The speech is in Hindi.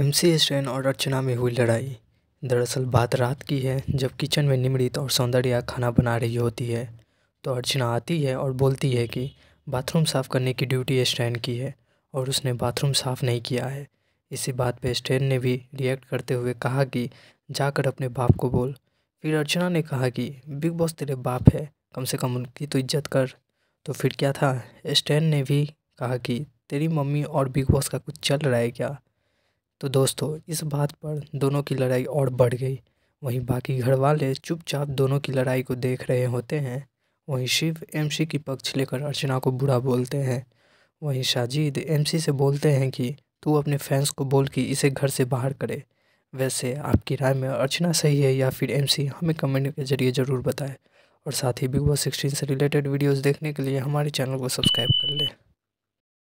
एम सी स्टैन और अर्चना में हुई लड़ाई दरअसल बात रात की है जब किचन में निमृत और सौंदर्या खाना बना रही होती है तो अर्चना आती है और बोलती है कि बाथरूम साफ़ करने की ड्यूटी स्टैन की है और उसने बाथरूम साफ़ नहीं किया है इसी बात पे स्टैन ने भी रिएक्ट करते हुए कहा कि जाकर अपने बाप को बोल फिर अर्चना ने कहा कि बिग बॉस तेरे बाप है कम से कम उनकी तो इज्जत कर तो फिर क्या था स्टैन ने भी कहा कि तेरी मम्मी और बिग बॉस का कुछ चल रहा है क्या तो दोस्तों इस बात पर दोनों की लड़ाई और बढ़ गई वहीं बाकी घर वाले चुपचाप दोनों की लड़ाई को देख रहे होते हैं वहीं शिव एमसी की पक्ष लेकर अर्चना को बुरा बोलते हैं वहीं साजिद एमसी से बोलते हैं कि तू अपने फैंस को बोल कि इसे घर से बाहर करे वैसे आपकी राय में अर्चना सही है या फिर एमसी हमें कमेंट के जरिए ज़रूर बताएं और साथ ही बिग बॉस सिक्सटीन से रिलेटेड वीडियोस देखने के लिए हमारे चैनल को सब्सक्राइब कर लें